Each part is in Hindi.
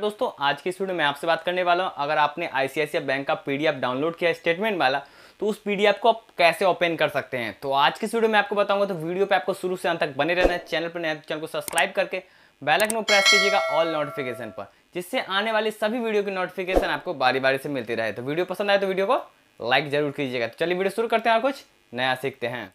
दोस्तों आज की इस वीडियो में आपसे बात करने वाला हूँ अगर आपने आई बैंक का पीडीएफ डाउनलोड किया स्टेटमेंट वाला तो उस पीडीएफ को आप कैसे ओपन कर सकते हैं तो आज की इस वीडियो में आपको बताऊंगा तो वीडियो पे आपको शुरू से अंत तक बने रहना है चैनल पर नए तो चैनल को सब्सक्राइब करके बेलकन प्रेस कीजिएगा ऑल नोटिफिकेशन पर जिससे आने वाली सभी वीडियो की नोटिफिकेशन आपको बारी बारी से मिलती रहे तो वीडियो पसंद आए तो वीडियो को लाइक जरूर कीजिएगा तो चलिए वीडियो शुरू करते हैं और कुछ नया सीखते हैं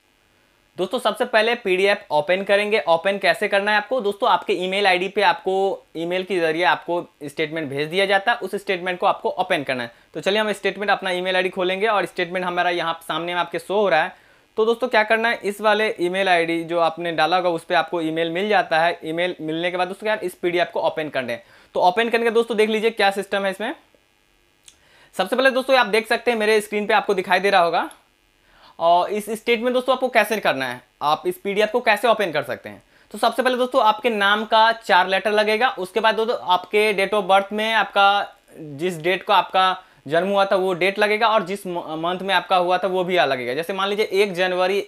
दोस्तों सबसे पहले पीडीएफ ओपन करेंगे ओपन कैसे करना है आपको दोस्तों आपके ईमेल आईडी पे आपको ईमेल के जरिए आपको स्टेटमेंट भेज दिया जाता है उस स्टेटमेंट को आपको ओपन करना है तो चलिए हम स्टेटमेंट अपना ईमेल आईडी खोलेंगे और स्टेटमेंट हमारा यहाँ सामने में आपके शो हो रहा है तो दोस्तों क्या करना है इस वाले ई मेल जो आपने डाला होगा उस पर आपको ई मिल जाता है ई मिलने के बाद दोस्तों क्या इस एफ को ओपन कर दें तो ओपन करके दोस्तों देख लीजिए क्या सिस्टम है इसमें सबसे पहले दोस्तों आप देख सकते हैं मेरे स्क्रीन पर आपको दिखाई दे रहा होगा और इस स्टेट में दोस्तों आपको कैसे करना है आप इस पी को कैसे ओपन कर सकते हैं तो सबसे पहले दोस्तों आपके नाम का चार लेटर लगेगा उसके बाद दोस्तों आपके डेट ऑफ बर्थ में आपका जिस डेट को आपका जन्म हुआ था वो डेट लगेगा और जिस मंथ में आपका हुआ था वो भी लगेगा जैसे मान लीजिए एक जनवरी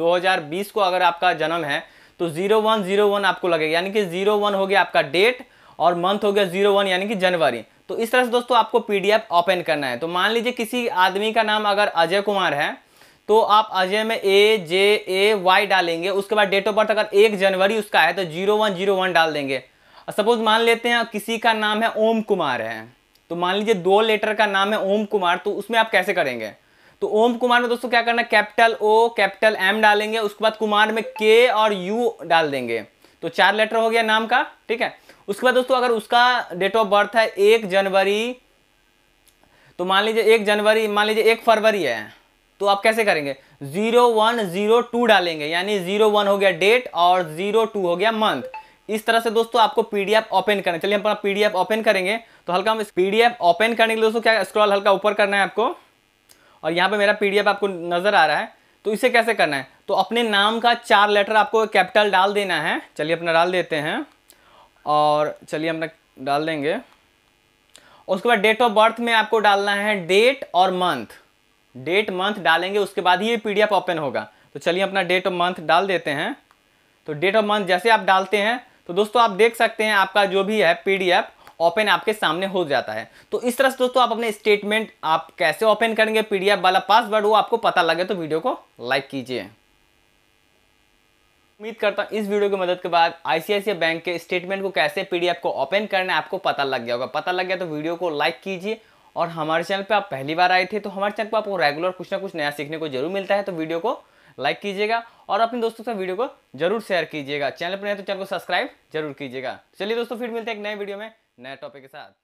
2020 को अगर आपका जन्म है तो जीरो वन जीरो वन आपको लगेगा यानी कि जीरो वन हो गया आपका डेट और मंथ हो गया जीरो वन यानी कि जनवरी तो इस तरह से दोस्तों आपको पीडीएफ ओपन करना है तो मान लीजिए किसी आदमी का नाम अगर अजय कुमार है तो आप अजय में ए जे ए वाई डालेंगे उसके बाद डेट ऑफ बर्थ अगर एक जनवरी उसका है तो जीरो वन जीरो वन डाल देंगे सपोज मान लेते हैं किसी का नाम है ओम कुमार है तो मान लीजिए दो लेटर का नाम है ओम कुमार तो उसमें आप कैसे करेंगे तो ओम कुमार में दोस्तों क्या करना है कैपिटल ओ कैपिटल एम डालेंगे उसके बाद कुमार में के और यू डाल देंगे तो चार लेटर हो गया नाम का ठीक है उसके बाद दोस्तों अगर उसका डेट ऑफ बर्थ है एक जनवरी तो मान लीजिए एक जनवरी मान लीजिए एक फरवरी है तो आप कैसे करेंगे जीरो वन जीरो टू डालेंगे यानी जीरो वन हो गया डेट और जीरो टू हो गया मंथ इस तरह से दोस्तों आपको पीडीएफ ओपन करना चलिए हम अपना पीडीएफ ओपन करेंगे तो हल्का हम पीडीएफ ओपन करने के लिए दोस्तों क्या स्क्रॉल हल्का ऊपर करना है आपको और यहाँ पे मेरा पीडीएफ आपको नज़र आ रहा है तो इसे कैसे करना है तो अपने नाम का चार लेटर आपको कैपिटल डाल देना है चलिए अपना डाल देते हैं और चलिए अपना डाल देंगे उसके बाद डेट ऑफ बर्थ में आपको डालना है डेट और मंथ डेट मंथ डालेंगे उसके बाद ही ये पी ओपन होगा तो चलिए अपना डेट ऑफ मंथ डाल देते हैं तो डेट ऑफ मंथ जैसे आप डालते हैं तो दोस्तों आप देख सकते हैं आपका जो भी है पी ओपन आपके सामने हो जाता है तो इस तरह से दोस्तों आप अपने स्टेटमेंट आप कैसे ओपन करेंगे पी वाला पासवर्ड वो आपको पता लगे तो वीडियो को लाइक कीजिए उम्मीद करता हूँ इस वीडियो की मदद के बाद आईसीआईसीआई बैंक के स्टेटमेंट को कैसे पीडीएफ को ओपन करना है आपको पता लग गया होगा पता लग गया तो वीडियो को लाइक कीजिए और हमारे चैनल पे आप पहली बार आए थे तो हमारे चैनल पर आपको रेगुलर कुछ ना कुछ नया सीखने को जरूर मिलता है तो वीडियो को लाइक कीजिएगा और अपने दोस्तों से वीडियो को जरूर शेयर कीजिएगा चैनल पर नए तो चैनल को सब्सक्राइब जरूर कीजिएगा चलिए दोस्तों फिर मिलते हैं एक नए वीडियो में नए टॉपिक के साथ